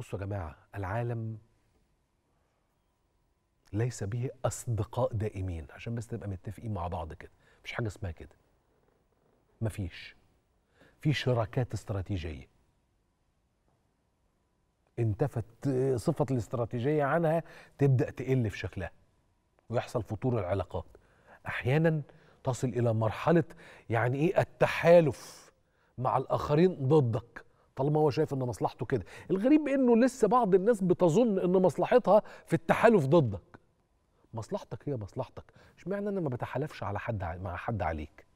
بصوا يا جماعه العالم ليس به اصدقاء دائمين عشان بس نبقى متفقين مع بعض كده مفيش حاجه اسمها كده مفيش في شراكات استراتيجيه انتفت صفه الاستراتيجيه عنها تبدا تقل في شكلها ويحصل فتور العلاقات احيانا تصل الى مرحله يعني ايه التحالف مع الاخرين ضدك طالما هو شايف ان مصلحته كده الغريب انه لسه بعض الناس بتظن ان مصلحتها في التحالف ضدك مصلحتك هي مصلحتك اشمعنى انا ما بتحالفش على حد مع حد عليك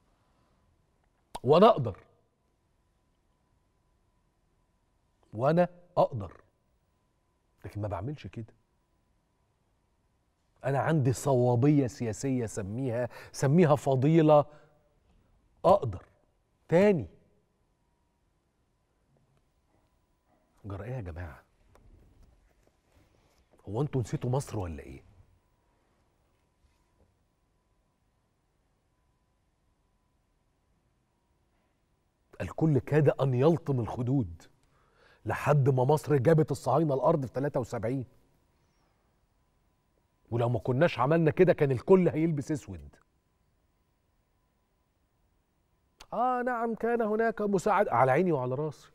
وانا اقدر وانا اقدر لكن ما بعملش كده انا عندي صوابيه سياسيه سميها سميها فضيله اقدر تاني جرى ايه يا جماعه هو انتوا نسيتوا مصر ولا ايه الكل كاد ان يلطم الخدود لحد ما مصر جابت الصهاينه الارض في 73 ولو ما كناش عملنا كده كان الكل هيلبس اسود اه نعم كان هناك مساعد على عيني وعلى راسي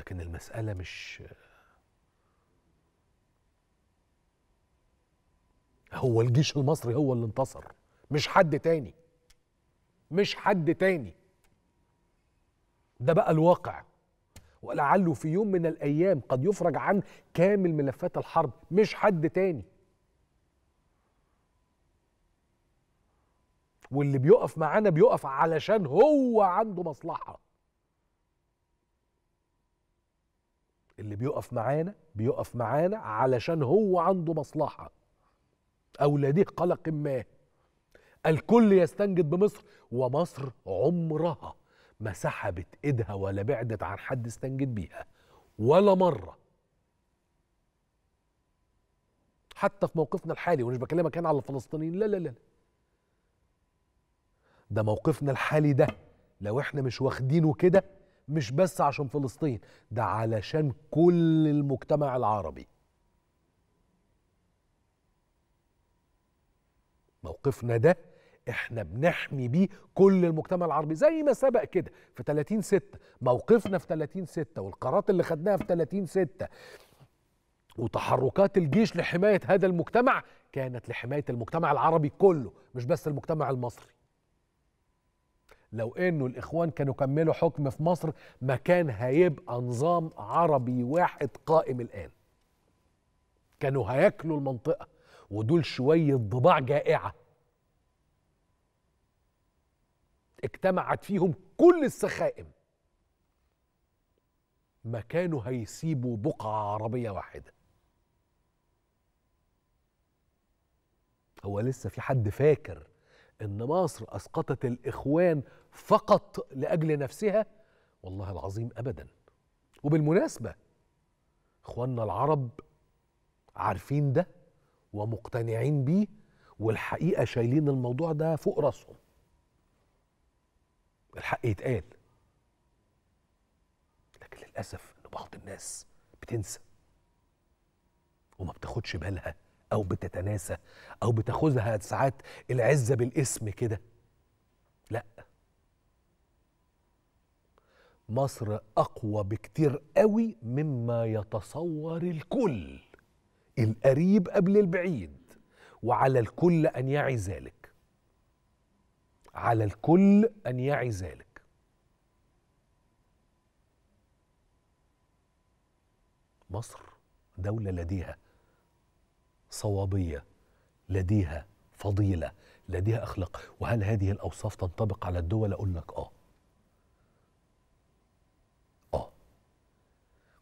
لكن المسألة مش هو الجيش المصري هو اللي انتصر مش حد تاني مش حد تاني ده بقى الواقع ولعله في يوم من الايام قد يفرج عن كامل ملفات الحرب مش حد تاني واللي بيقف معانا بيقف علشان هو عنده مصلحه اللي بيقف معانا بيقف معانا علشان هو عنده مصلحة أو لديه قلق ما الكل يستنجد بمصر ومصر عمرها ما سحبت ايدها ولا بعدت عن حد استنجد بيها ولا مرة حتى في موقفنا الحالي ومش بكلمك هنا على الفلسطينيين لا لا لا ده موقفنا الحالي ده لو احنا مش واخدينه كده مش بس عشان فلسطين ده علشان كل المجتمع العربي موقفنا ده احنا بنحمي بيه كل المجتمع العربي زي ما سبق كده في 30 6 موقفنا في 30 6 والقرارات اللي خدناها في 30 6 وتحركات الجيش لحماية هذا المجتمع كانت لحماية المجتمع العربي كله مش بس المجتمع المصري لو انه الاخوان كانوا كملوا حكم في مصر ما كان هيبقى نظام عربي واحد قائم الان كانوا هياكلوا المنطقه ودول شويه ضباع جائعه اجتمعت فيهم كل السخائم ما كانوا هيسيبوا بقعه عربيه واحده هو لسه في حد فاكر ان مصر اسقطت الاخوان فقط لاجل نفسها والله العظيم ابدا وبالمناسبه اخواننا العرب عارفين ده ومقتنعين بيه والحقيقه شايلين الموضوع ده فوق راسهم الحق يتقال لكن للاسف ان بعض الناس بتنسى وما بتاخدش بالها او بتتناسى او بتاخذها ساعات العزه بالاسم كده لا مصر اقوى بكتير قوي مما يتصور الكل القريب قبل البعيد وعلى الكل ان يعي ذلك على الكل ان يعي ذلك مصر دولة لديها صوابيه لديها فضيله لديها اخلاق وهل هذه الاوصاف تنطبق على الدول اقول لك اه اه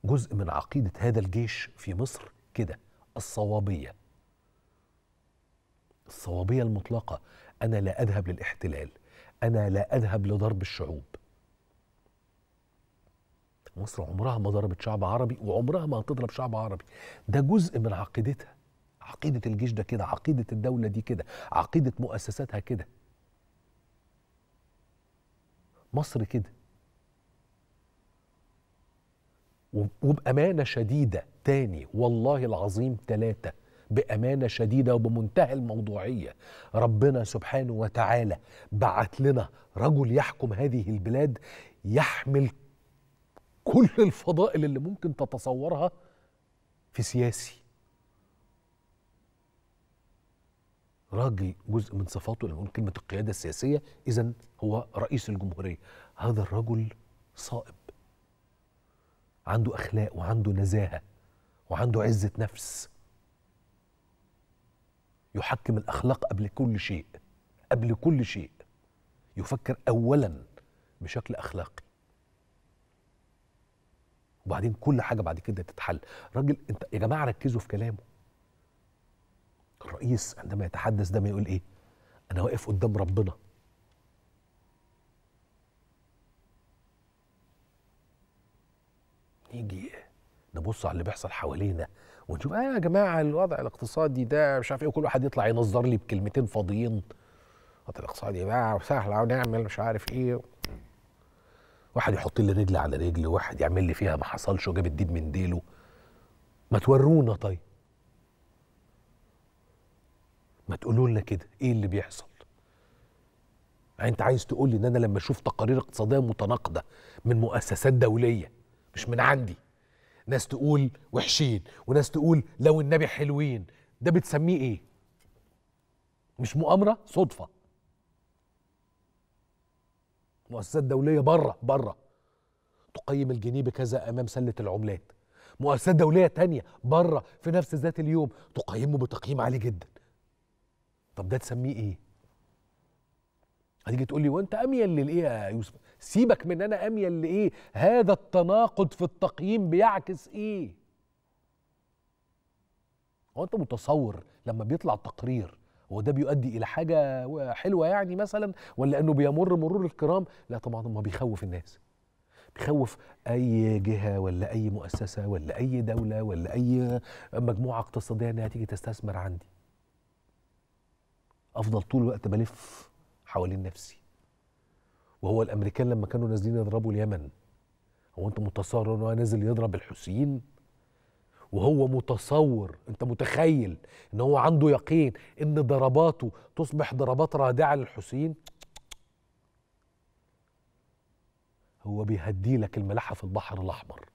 جزء من عقيده هذا الجيش في مصر كده الصوابيه الصوابيه المطلقه انا لا اذهب للاحتلال انا لا اذهب لضرب الشعوب مصر عمرها ما ضربت شعب عربي وعمرها ما هتضرب شعب عربي ده جزء من عقيدتها عقيده الجيش ده كده عقيده الدوله دي كده عقيده مؤسساتها كده مصر كده وبامانه شديده تاني والله العظيم تلاتة بامانه شديده وبمنتهى الموضوعيه ربنا سبحانه وتعالى بعت لنا رجل يحكم هذه البلاد يحمل كل الفضائل اللي ممكن تتصورها في سياسي راجل جزء من صفاته لما نقول كلمه القياده السياسيه اذا هو رئيس الجمهوريه هذا الرجل صائب عنده اخلاق وعنده نزاهه وعنده عزه نفس يحكم الاخلاق قبل كل شيء قبل كل شيء يفكر اولا بشكل اخلاقي وبعدين كل حاجه بعد كده تتحل راجل انت يا جماعه ركزوا في كلامه الرئيس عندما يتحدث ده ما يقول ايه انا واقف قدام ربنا نيجي نبص على اللي بيحصل حوالينا ونشوف اه يا جماعه الوضع الاقتصادي ده مش عارف ايه وكل واحد يطلع ينظر لي بكلمتين فاضيين الوضع الاقتصادي بقى وسهل ونعمل مش عارف ايه واحد يحط لي رجل على رجل واحد يعمل لي فيها ما حصلش وجاب الديد من ديله ما تورونا طيب ما تقولوا لنا كده ايه اللي بيحصل يعني انت عايز تقول لي ان انا لما اشوف تقارير اقتصاديه متناقضه من مؤسسات دوليه مش من عندي ناس تقول وحشين وناس تقول لو النبي حلوين ده بتسميه ايه مش مؤامره صدفه مؤسسات دوليه بره بره تقيم الجنيه بكذا امام سله العملات مؤسسات دوليه تانية بره في نفس ذات اليوم تقيمه بتقييم عالي جدا طب ده تسميه ايه هتيجي تقول لي وانت اميل للايه يا يوسف سيبك من انا اميل لايه هذا التناقض في التقييم بيعكس ايه هو انت متصور لما بيطلع تقرير هو ده بيؤدي الى حاجه حلوه يعني مثلا ولا انه بيمر مرور الكرام لا طبعا ما بيخوف الناس بيخوف اي جهه ولا اي مؤسسه ولا اي دوله ولا اي مجموعه اقتصاديه انها تيجي تستثمر عندي افضل طول الوقت بلف حوالين نفسي وهو الامريكان لما كانوا نازلين يضربوا اليمن هو انت متصور ان هو نازل يضرب الحوثيين وهو متصور انت متخيل ان هو عنده يقين ان ضرباته تصبح ضربات رادعه للحوثيين هو بيهدي لك الملاحه في البحر الاحمر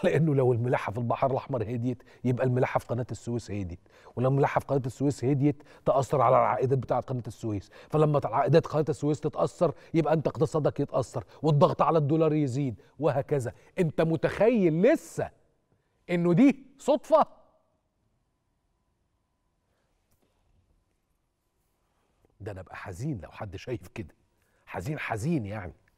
لانه لو الملاحه في البحر الاحمر هديت يبقى الملاحه في قناه السويس هديت ولما الملاحه في قناه السويس هديت تاثر على العائدات بتاعه قناه السويس فلما عائدات قناه السويس تتاثر يبقى انت اقتصادك يتاثر والضغط على الدولار يزيد وهكذا انت متخيل لسه انه دي صدفه ده انا ابقى حزين لو حد شايف كده حزين حزين يعني